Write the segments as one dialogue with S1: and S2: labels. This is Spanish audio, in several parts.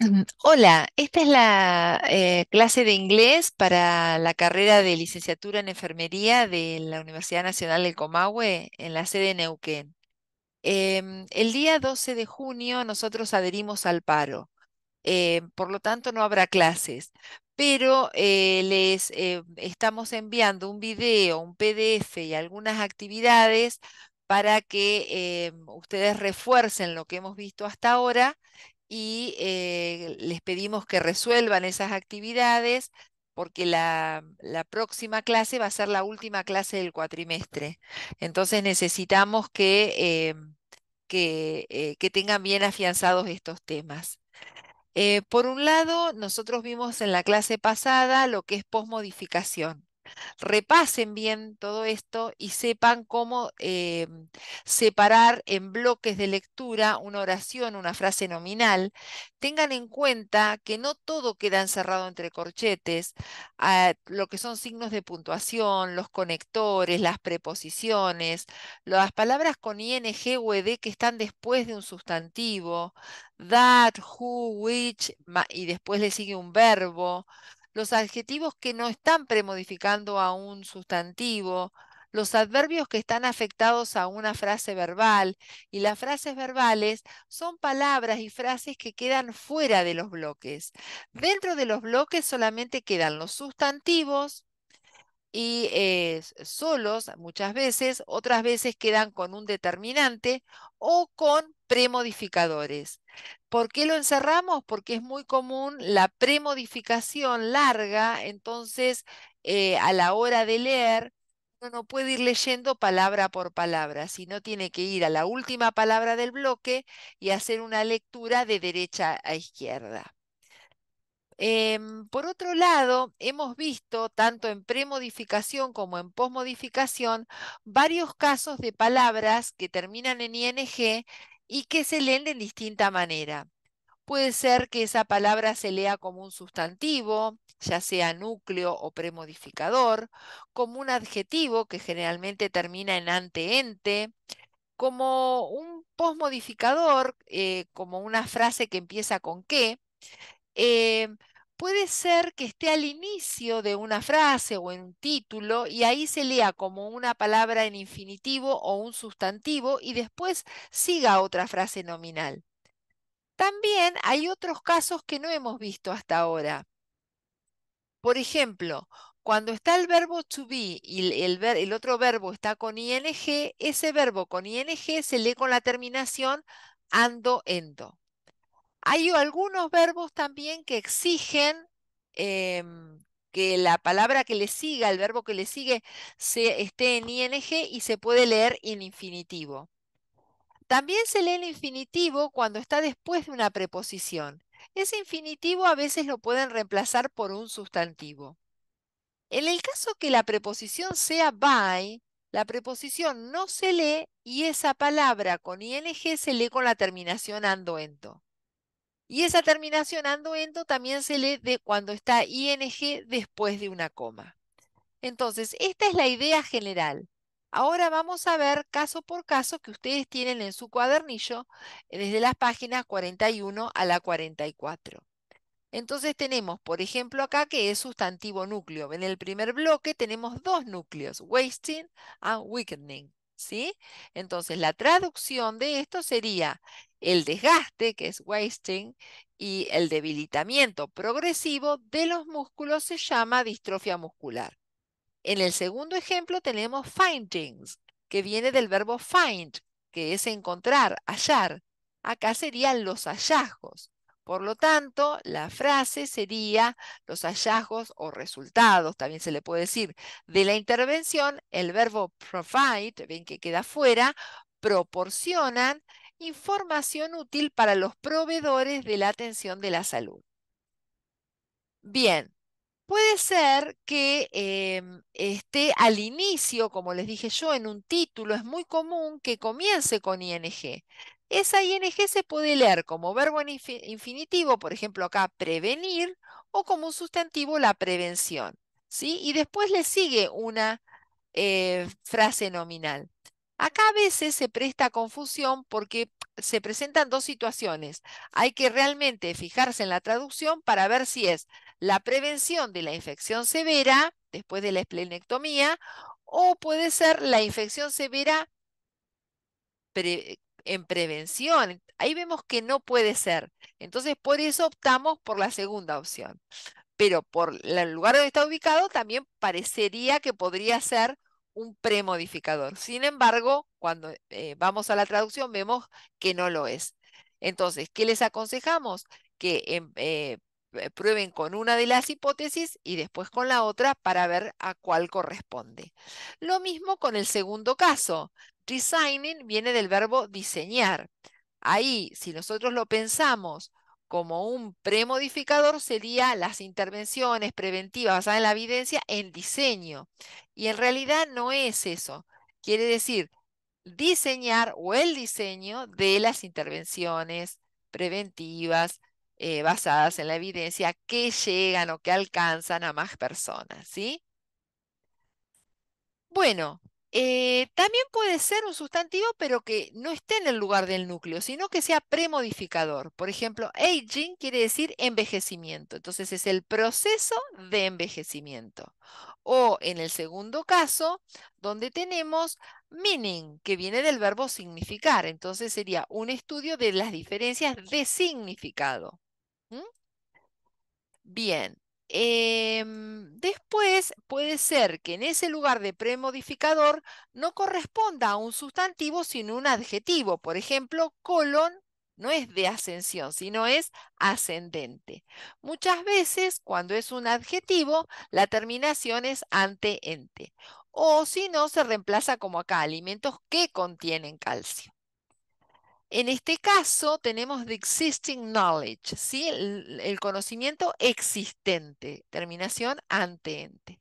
S1: Mm, hola, esta es la eh, clase de inglés para la carrera de licenciatura en enfermería de la Universidad Nacional del Comahue en la sede de Neuquén. Em, el día 12 de junio nosotros adherimos al paro, eh, por lo tanto no habrá clases, pero eh, les estamos enviando un video, un PDF y algunas actividades para que em, ustedes refuercen lo que hemos visto hasta ahora y eh, les pedimos que resuelvan esas actividades porque la, próxima clase va a ser la última clase del cuatrimestre. Entonces necesitamos que, em, eh, tengan bien afianzados estos temas. Eh, por un lado, nosotros vimos en la clase pasada lo que es posmodificación repasen bien todo esto y sepan cómo eh, separar en bloques de lectura una oración, una frase nominal. Tengan en cuenta que no todo queda encerrado entre corchetes, ah, lo que son signos de puntuación, los conectores, las preposiciones, las palabras con ing o ed que están después de un sustantivo, that, who, which, y después le sigue un verbo los adjetivos que no están premodificando a un sustantivo, los adverbios que están afectados a una frase verbal y las frases verbales son palabras y frases que quedan fuera de los bloques. Dentro de los bloques solamente quedan los sustantivos, y es eh, solos muchas veces, otras veces quedan con un determinante o con premodificadores. ¿Por qué lo encerramos? Porque es muy común la premodificación larga, entonces eh, a la hora de leer uno no puede ir leyendo palabra por palabra, sino tiene que ir a la última palabra del bloque y hacer una lectura de derecha a izquierda. Em, por otro lado, hemos visto tanto en premodificación como en posmodificación varios casos de palabras que terminan en ing y que se leen de distinta manera. Puede ser que esa palabra se lea como un sustantivo, ya sea núcleo o premodificador, como un adjetivo que generalmente termina en ante-ente, como un posmodificador, eh, como una frase que empieza con qué, Em, puede ser que esté al inicio de una frase o en un título y ahí se lea como una palabra en infinitivo o un sustantivo y después siga otra frase nominal. También hay otros casos que no hemos visto hasta ahora. Por ejemplo, cuando está el verbo to be y el, el otro verbo está con ing, ese verbo con ing se lee con la terminación ando, endo. Hay algunos verbos también que exigen em, que la palabra que le siga, el verbo que le sigue, se, esté en ing y se puede leer en infinitivo. También se lee en infinitivo cuando está después de una preposición. Ese infinitivo a veces lo pueden reemplazar por un sustantivo. En el caso que la preposición sea by, la preposición no se lee y esa palabra con ing se lee con la terminación andoento. Y esa terminación andoendo también se lee de cuando está ing después de una coma. Entonces, esta es la idea general. Ahora vamos a ver caso por caso que ustedes tienen en su cuadernillo eh, desde las páginas 41 a la 44. Entonces tenemos, por ejemplo, acá que es sustantivo núcleo. En el primer bloque tenemos dos núcleos, wasting and weakening. ¿sí? Entonces la traducción de esto sería el desgaste, que es wasting, y el debilitamiento progresivo de los músculos se llama distrofia muscular. En el segundo ejemplo tenemos findings, que viene del verbo find, que es encontrar, hallar. Acá serían los hallazgos. Por lo tanto, la frase sería los hallazgos o resultados, también se le puede decir, de la intervención, el verbo provide, ven que queda fuera, proporcionan información útil para los proveedores de la atención de la salud. Bien, puede ser que em, esté al inicio, como les dije yo, en un título, es muy común que comience con ING. Esa ING se puede leer como verbo en infinitivo, por ejemplo acá prevenir, o como un sustantivo la prevención. ¿sí? Y después le sigue una eh, frase nominal. Acá a veces se presta confusión porque se presentan dos situaciones. Hay que realmente fijarse en la traducción para ver si es la prevención de la infección severa después de la esplenectomía o puede ser la infección severa en prevención. Ahí vemos que no puede ser. Entonces, por eso optamos por la segunda opción. Pero por el lugar donde está ubicado, también parecería que podría ser un premodificador. Sin embargo, cuando eh, vamos a la traducción vemos que no lo es. Entonces, ¿qué les aconsejamos? Que em, eh, eh, prueben con una de las hipótesis y después con la otra para ver a cuál corresponde. Lo mismo con el segundo caso. Designing viene del verbo diseñar. Ahí, si nosotros lo pensamos como un premodificador sería las intervenciones preventivas basadas en la evidencia en diseño. Y en realidad no es eso. Quiere decir diseñar o el diseño de las intervenciones preventivas eh, basadas en la evidencia que llegan o que alcanzan a más personas, ¿sí? Bueno, eh, también puede ser un sustantivo, pero que no esté en el lugar del núcleo, sino que sea premodificador. Por ejemplo, aging quiere decir envejecimiento, entonces es el proceso de envejecimiento. O en el segundo caso, donde tenemos meaning, que viene del verbo significar, entonces sería un estudio de las diferencias de significado. Bien, Em, después puede ser que en ese lugar de premodificador no corresponda a un sustantivo sino un adjetivo. Por ejemplo, colon no es de ascensión, sino es ascendente. Muchas veces, cuando es un adjetivo, la terminación es ante-ente. O si no, se reemplaza como acá, alimentos que contienen calcio. En este caso tenemos the existing knowledge, ¿sí? el, conocimiento existente, terminación ante-ente.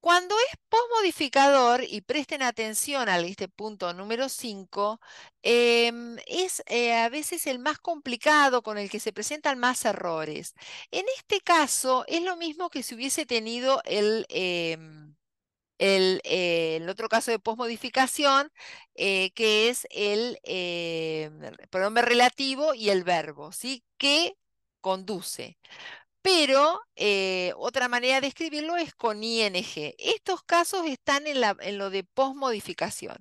S1: Cuando es posmodificador, y presten atención a este punto número 5, em, es eh, a veces el más complicado con el que se presentan más errores. En este caso, es lo mismo que si hubiese tenido el... Em, eh, el, otro caso de posmodificación, eh, que es el eh, pronombre relativo y el verbo, ¿sí? Que conduce. Pero otra manera de escribirlo es con ing. Estos casos están en, en lo de posmodificación.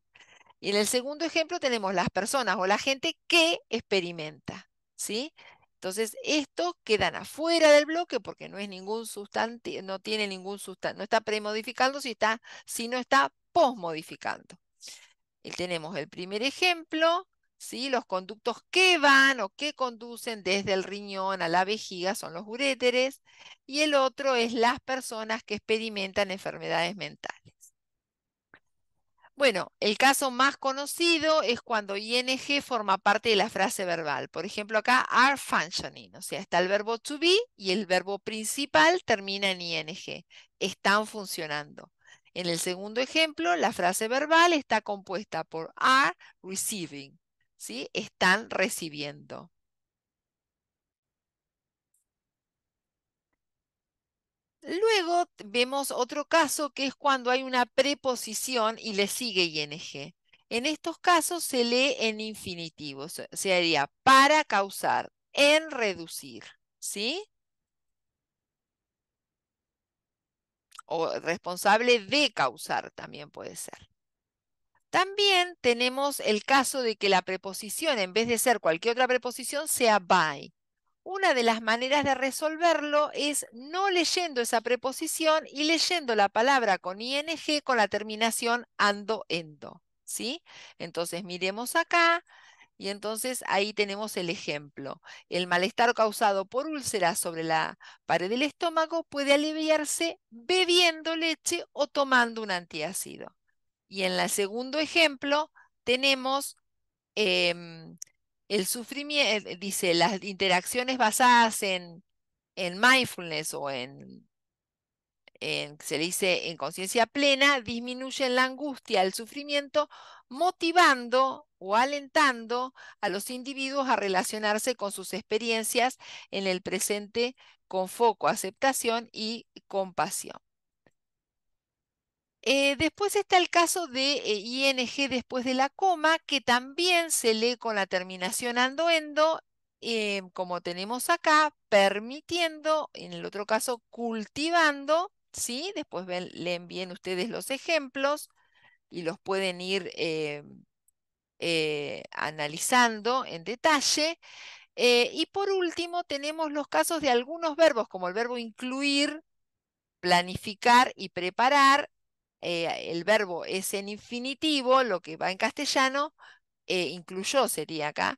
S1: Y en el segundo ejemplo tenemos las personas o la gente que experimenta, ¿sí? Entonces, estos quedan afuera del bloque porque no es ningún sustantivo, no tiene ningún sustantivo, no está premodificando si, está, si no está posmodificando. Y tenemos el primer ejemplo, los conductos que van o que conducen desde el riñón a la vejiga son los uréteres, y el otro es las personas que experimentan enfermedades mentales. Bueno, el caso más conocido es cuando ing forma parte de la frase verbal. Por ejemplo, acá are functioning, o sea, está el verbo to be y el verbo principal termina en ing. Están funcionando. En el segundo ejemplo, la frase verbal está compuesta por are receiving, Están recibiendo. Luego vemos otro caso que es cuando hay una preposición y le sigue ing. En estos casos se lee en infinitivo, o sería para causar, en reducir, ¿sí? O responsable de causar también puede ser. También tenemos el caso de que la preposición, en vez de ser cualquier otra preposición, sea by. Una de las maneras de resolverlo es no leyendo esa preposición y leyendo la palabra con ing con la terminación ando, endo. ¿sí? Entonces miremos acá y entonces ahí tenemos el ejemplo. El malestar causado por úlceras sobre la pared del estómago puede aliviarse bebiendo leche o tomando un antiácido. Y en el segundo ejemplo tenemos... Em, el sufrimiento, eh, dice, las interacciones basadas en, mindfulness o en, en, se dice, en conciencia plena, disminuyen la angustia, el sufrimiento, motivando o alentando a los individuos a relacionarse con sus experiencias en el presente con foco, aceptación y compasión. Eh, después está el caso de eh, ING después de la coma, que también se lee con la terminación andoendo, eh, como tenemos acá, permitiendo, en el otro caso, cultivando, ¿sí? Después ven, leen bien ustedes los ejemplos y los pueden ir analizando en detalle. y por último, tenemos los casos de algunos verbos, como el verbo incluir, planificar y preparar, eh, el verbo es en infinitivo, lo que va en castellano, eh, incluyó sería acá.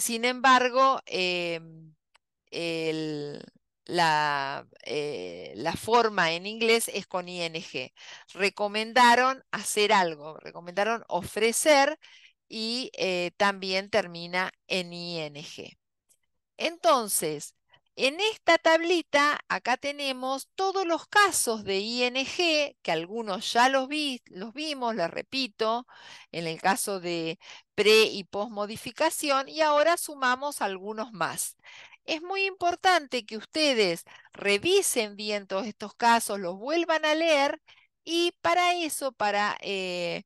S1: sin embargo, em, eh, la, forma en inglés es con ing. Recomendaron hacer algo, recomendaron ofrecer y también termina en ing. Entonces, en esta tablita, acá tenemos todos los casos de ING, que algunos ya los, los vimos, les repito, en el caso de pre y post modificación, y ahora sumamos algunos más. Es muy importante que ustedes revisen bien todos estos casos, los vuelvan a leer, y para eso, para... Eh,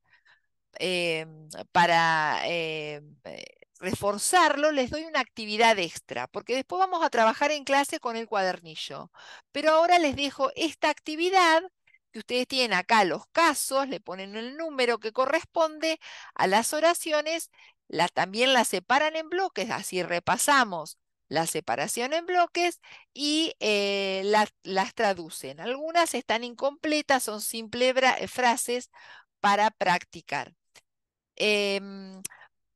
S1: em, para em, eh, reforzarlo, les doy una actividad extra, porque después vamos a trabajar en clase con el cuadernillo. Pero ahora les dejo esta actividad que ustedes tienen acá los casos, le ponen el número que corresponde a las oraciones, la, también las separan en bloques, así repasamos la separación en bloques y eh, las traducen. Algunas están incompletas, son simples frases para practicar. Em,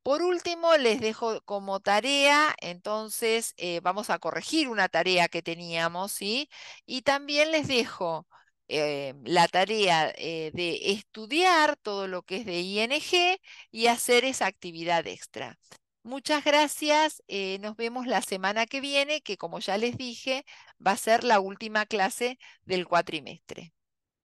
S1: por último, les dejo como tarea, entonces eh, vamos a corregir una tarea que teníamos, ¿sí? Y también les dejo eh, la tarea eh, de estudiar todo lo que es de ING y hacer esa actividad extra. Muchas gracias, nos vemos la semana que viene, que como ya les dije, va a ser la última clase del cuatrimestre.